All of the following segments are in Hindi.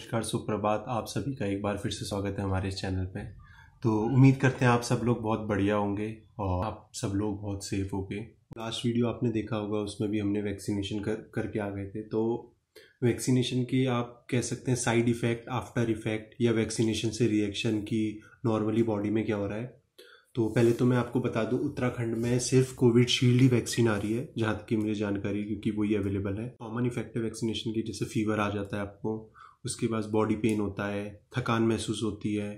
नमस्कार सुप्रभात आप सभी का एक बार फिर से स्वागत है हमारे इस चैनल पे तो उम्मीद करते हैं आप सब लोग बहुत बढ़िया होंगे और आप सब लोग बहुत सेफ होंगे लास्ट वीडियो आपने देखा होगा उसमें भी हमने वैक्सीनेशन कर करके आ गए थे तो वैक्सीनेशन की आप कह सकते हैं साइड इफ़ेक्ट आफ्टर इफ़ेक्ट या वैक्सीनेशन से रिएक्शन की नॉर्मली बॉडी में क्या हो रहा है तो पहले तो मैं आपको बता दूं उत्तराखंड में सिर्फ कोविडशील्ड ही वैक्सीन आ रही है जहाँ तक की मुझे जानकारी क्योंकि वही अवेलेबल है कॉमन इफेक्टिव वैक्सीनेशन की जैसे फीवर आ जाता है आपको उसके बाद बॉडी पेन होता है थकान महसूस होती है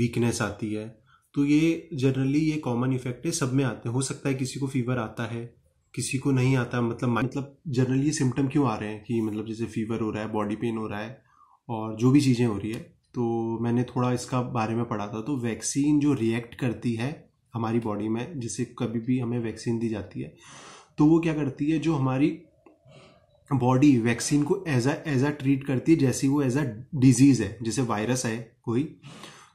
वीकनेस आती है तो ये जनरली ये कॉमन इफेक्ट है सब में आते हैं हो सकता है किसी को फीवर आता है किसी को नहीं आता मतलब मतलब जनरली ये सिम्टम क्यों आ रहे हैं कि मतलब जैसे फीवर हो रहा है बॉडी पेन हो रहा है और जो भी चीज़ें हो रही है तो मैंने थोड़ा इसका बारे में पढ़ा था तो वैक्सीन जो रिएक्ट करती है हमारी बॉडी में जिसे कभी भी हमें वैक्सीन दी जाती है तो वो क्या करती है जो हमारी बॉडी वैक्सीन को as a as a treat करती है जैसी वो एज आ डिजीज़ है जैसे वायरस है कोई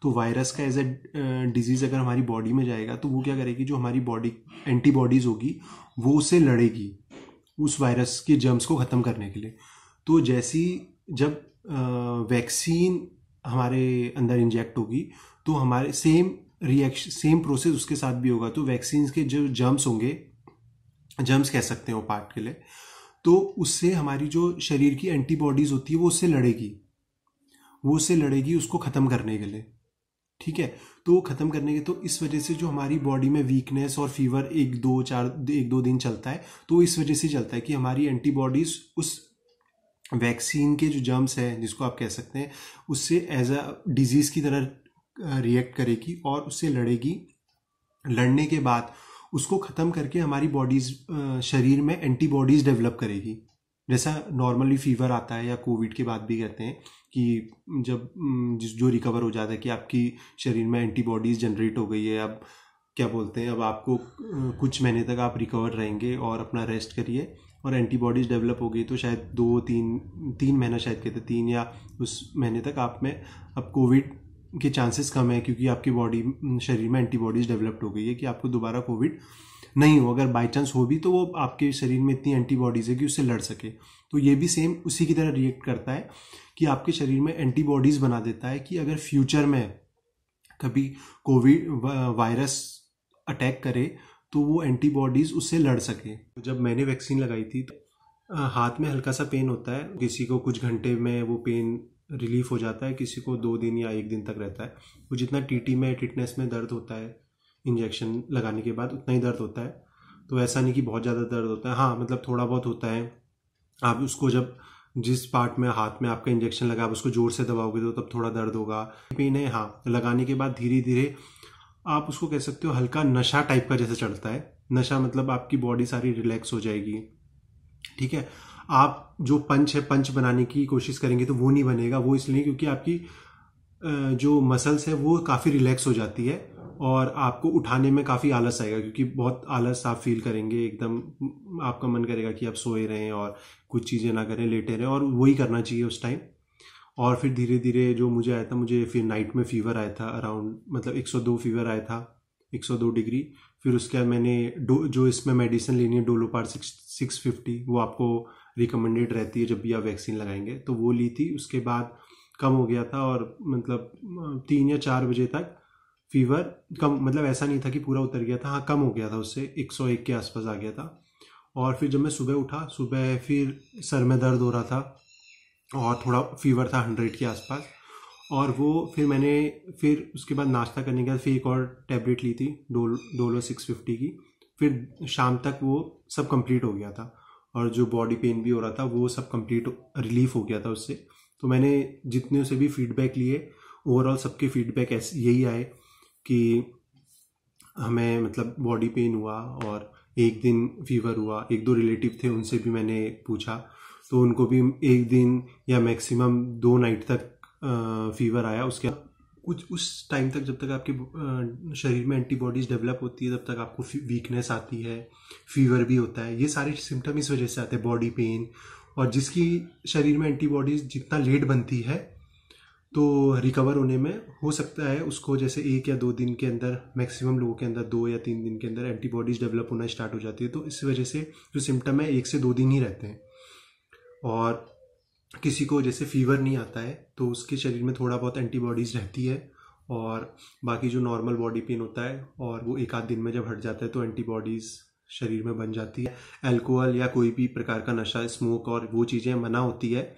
तो वायरस का एज ए डिजीज़ अगर हमारी बॉडी में जाएगा तो वो क्या करेगी जो हमारी बॉडी एंटीबॉडीज़ होगी वो उसे लड़ेगी उस वायरस के जर्म्स को ख़त्म करने के लिए तो जैसी जब वैक्सीन हमारे अंदर इंजेक्ट होगी तो हमारे सेम रिएक्शन सेम प्रोसेस उसके साथ भी होगा तो वैक्सीन के जो जर्म्स होंगे जर्म्स कह सकते हैं वो पार्ट के लिए तो उससे हमारी जो शरीर की एंटीबॉडीज होती है वो उससे लड़ेगी वो उससे लड़ेगी उसको ख़त्म करने के लिए ठीक है तो वो ख़त्म करने के तो इस वजह से जो हमारी बॉडी में वीकनेस और फीवर एक दो चार एक दो दिन चलता है तो इस वजह से चलता है कि हमारी एंटीबॉडीज उस वैक्सीन के जो जर्म्स हैं जिसको आप कह सकते हैं उससे एज अ डिजीज़ की तरह रिएक्ट करेगी और उससे लड़ेगी लड़ने के बाद उसको ख़त्म करके हमारी बॉडीज शरीर में एंटीबॉडीज़ डेवलप करेगी जैसा नॉर्मली फीवर आता है या कोविड के बाद भी कहते हैं कि जब जो रिकवर हो जाता है कि आपकी शरीर में एंटीबॉडीज़ जनरेट हो गई है अब क्या बोलते हैं अब आपको कुछ महीने तक आप रिकवर रहेंगे और अपना रेस्ट करिए और एंटीबॉडीज़ डेवलप हो गई तो शायद दो तीन तीन महीना शायद कहते तीन या उस महीने तक आप में अब कोविड के चांसेस कम है क्योंकि आपकी बॉडी शरीर में एंटीबॉडीज़ डेवलप्ड हो गई है कि आपको दोबारा कोविड नहीं हो अगर बाई चांस हो भी तो वो आपके शरीर में इतनी एंटीबॉडीज़ है कि उससे लड़ सके तो ये भी सेम उसी की तरह रिएक्ट करता है कि आपके शरीर में एंटीबॉडीज़ बना देता है कि अगर फ्यूचर में कभी कोविड वायरस अटैक करे तो वो एंटीबॉडीज़ उससे लड़ सके जब मैंने वैक्सीन लगाई थी तो हाथ में हल्का सा पेन होता है किसी को कुछ घंटे में वो पेन रिलीफ हो जाता है किसी को दो दिन या एक दिन तक रहता है वो जितना टीटी में टिटनेस में दर्द होता है इंजेक्शन लगाने के बाद उतना ही दर्द होता है तो ऐसा नहीं कि बहुत ज़्यादा दर्द होता है हाँ मतलब थोड़ा बहुत होता है आप उसको जब जिस पार्ट में हाथ में आपका इंजेक्शन लगा आप उसको ज़ोर से दबाओगे तो तब थोड़ा दर्द होगा पेन है हाँ लगाने के बाद धीरे धीरे आप उसको कह सकते हो हल्का नशा टाइप का जैसे चढ़ता है नशा मतलब आपकी बॉडी सारी रिलैक्स हो जाएगी ठीक है आप जो पंच है पंच बनाने की कोशिश करेंगे तो वो नहीं बनेगा वो इसलिए क्योंकि आपकी जो मसल्स है वो काफ़ी रिलैक्स हो जाती है और आपको उठाने में काफ़ी आलस आएगा क्योंकि बहुत आलस आप फील करेंगे एकदम आपका मन करेगा कि आप सोए रहें और कुछ चीज़ें ना करें लेटे रहें और वही करना चाहिए उस टाइम और फिर धीरे धीरे जो मुझे आया था मुझे फिर नाइट में फीवर आया था अराउंड मतलब 102 फीवर आया था 102 डिग्री फिर उसके बाद मैंने जो इसमें मेडिसिन लेनी है डोलोपार सिक्स सिक्स फिफ्टी वो आपको रिकमेंडेड रहती है जब भी आप वैक्सीन लगाएंगे तो वो ली थी उसके बाद कम हो गया था और मतलब तीन या चार बजे तक फीवर कम मतलब ऐसा नहीं था कि पूरा उतर गया था हाँ कम हो गया था उससे 101 के आसपास आ गया था और फिर जब मैं सुबह उठा सुबह फिर सर में दर्द हो रहा था और थोड़ा फीवर था हंड्रेड के आसपास और वो फिर मैंने फिर उसके बाद नाश्ता करने के बाद फिर एक और टैबलेट ली थी डोल डोलो सिक्स फिफ्टी की फिर शाम तक वो सब कंप्लीट हो गया था और जो बॉडी पेन भी हो रहा था वो सब कंप्लीट रिलीफ हो गया था उससे तो मैंने जितने से भी फीडबैक लिए ओवरऑल सबके फीडबैक ऐसे यही आए कि हमें मतलब बॉडी पेन हुआ और एक दिन फीवर हुआ एक दो रिलेटिव थे उनसे भी मैंने पूछा तो उनको भी एक दिन या मैक्सिमम दो नाइट तक फीवर आया उसके कुछ उस टाइम तक जब तक आपके शरीर में एंटीबॉडीज डेवलप होती है तब तक आपको वीकनेस आती है फीवर भी होता है ये सारे सिम्टम इस वजह से आते हैं बॉडी पेन और जिसकी शरीर में एंटीबॉडीज जितना लेट बनती है तो रिकवर होने में हो सकता है उसको जैसे एक या दो दिन के अंदर मैक्सिमम लोगों के अंदर दो या तीन दिन के अंदर एंटीबॉडीज डेवलप होना स्टार्ट हो जाती है तो इस वजह से जो सिम्टम है एक से दो दिन ही रहते हैं और किसी को जैसे फीवर नहीं आता है तो उसके शरीर में थोड़ा बहुत एंटीबॉडीज़ रहती है और बाकी जो नॉर्मल बॉडी पेन होता है और वो एक आध दिन में जब हट जाता है तो एंटीबॉडीज़ शरीर में बन जाती है एल्कोहल या कोई भी प्रकार का नशा स्मोक और वो चीज़ें मना होती है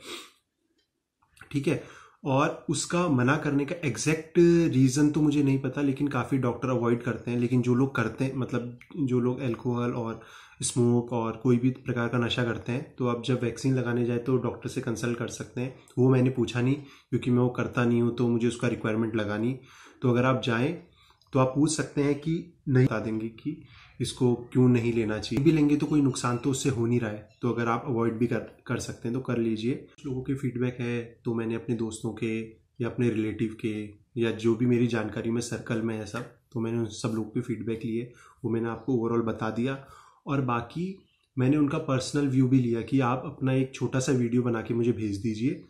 ठीक है और उसका मना करने का एग्जैक्ट रीज़न तो मुझे नहीं पता लेकिन काफ़ी डॉक्टर अवॉइड करते हैं लेकिन जो लोग करते हैं मतलब जो लोग एल्कोहल और स्मोक और कोई भी प्रकार का नशा करते हैं तो आप जब वैक्सीन लगाने जाए तो डॉक्टर से कंसल्ट कर सकते हैं वो मैंने पूछा नहीं क्योंकि मैं वो करता नहीं हूँ तो मुझे उसका रिक्वायरमेंट लगा नहीं तो अगर आप जाएँ तो आप पूछ सकते हैं कि नहीं बता देंगे कि इसको क्यों नहीं लेना चाहिए भी लेंगे तो कोई नुकसान तो उससे हो नहीं रहा है तो अगर आप अवॉइड भी कर कर सकते हैं तो कर लीजिए कुछ लोगों के फीडबैक है तो मैंने अपने दोस्तों के या अपने रिलेटिव के या जो भी मेरी जानकारी में सर्कल में है सब तो मैंने उन सब लोग के फीडबैक लिए वो मैंने आपको ओवरऑल बता दिया और बाकी मैंने उनका पर्सनल व्यू भी लिया कि आप अपना एक छोटा सा वीडियो बना के मुझे भेज दीजिए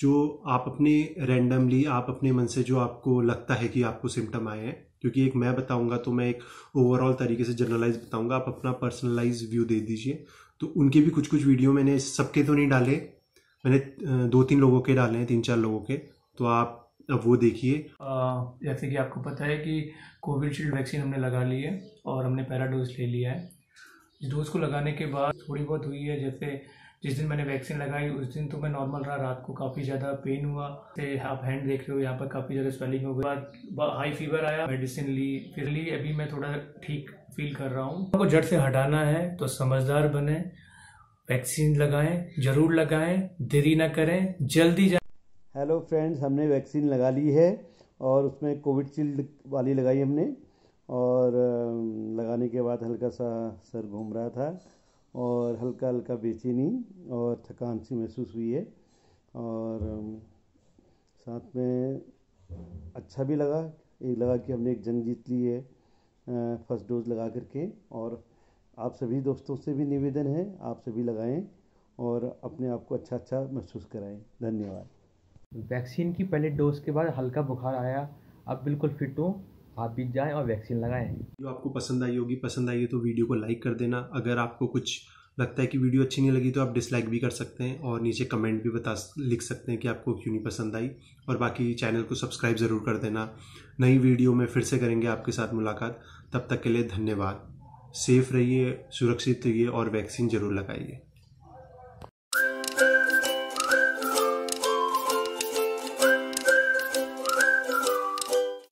जो आप अपने रैंडमली आप अपने मन से जो आपको लगता है कि आपको सिम्टम आए हैं क्योंकि एक मैं बताऊंगा तो मैं एक ओवरऑल तरीके से जर्नलाइज बताऊंगा आप अपना पर्सनलाइज व्यू दे दीजिए तो उनके भी कुछ कुछ वीडियो मैंने सबके तो नहीं डाले मैंने दो तीन लोगों के डाले हैं तीन चार लोगों के तो आप अब वो देखिए जैसे कि आपको पता है कि कोविशील्ड वैक्सीन हमने लगा ली है और हमने पैरा डोज ले लिया है डोज को लगाने के बाद थोड़ी बहुत हुई है जैसे जिस दिन मैंने वैक्सीन लगाई उस दिन तो मैं नॉर्मल रहा रात को काफ़ी ज़्यादा पेन हुआ से आप हैंड देख रहे हो यहाँ पर काफ़ी ज़्यादा स्वेलिंग हो गई बाद हाई फीवर आया मेडिसिन ली फिर ली अभी मैं थोड़ा ठीक फील कर रहा हूँ आपको जड़ से हटाना है तो समझदार बने वैक्सीन लगाएं जरूर लगाएं देरी ना करें जल्दी जाए हेलो फ्रेंड्स हमने वैक्सीन लगा ली है और उसमें कोविडशील्ड वाली लगाई हमने और लगाने के बाद हल्का सा सर घूम रहा था और हल्का हल्का बेचैनी और थकान सी महसूस हुई है और साथ में अच्छा भी लगा एक लगा कि हमने एक जंग जीत ली है फर्स्ट डोज लगा करके और आप सभी दोस्तों से भी निवेदन है आप सभी लगाएं और अपने आप को अच्छा अच्छा महसूस कराएं धन्यवाद वैक्सीन की पहले डोज के बाद हल्का बुखार आया अब बिल्कुल फिट हूँ आप भी जाएं और वैक्सीन लगाएं जो आपको पसंद आई होगी पसंद आई हो तो वीडियो को लाइक कर देना अगर आपको कुछ लगता है कि वीडियो अच्छी नहीं लगी तो आप डिसलाइक भी कर सकते हैं और नीचे कमेंट भी बता लिख सकते हैं कि आपको क्यों नहीं पसंद आई और बाकी चैनल को सब्सक्राइब ज़रूर कर देना नई वीडियो में फिर से करेंगे आपके साथ मुलाकात तब तक के लिए धन्यवाद सेफ रहिए सुरक्षित रहिए और वैक्सीन ज़रूर लगाइए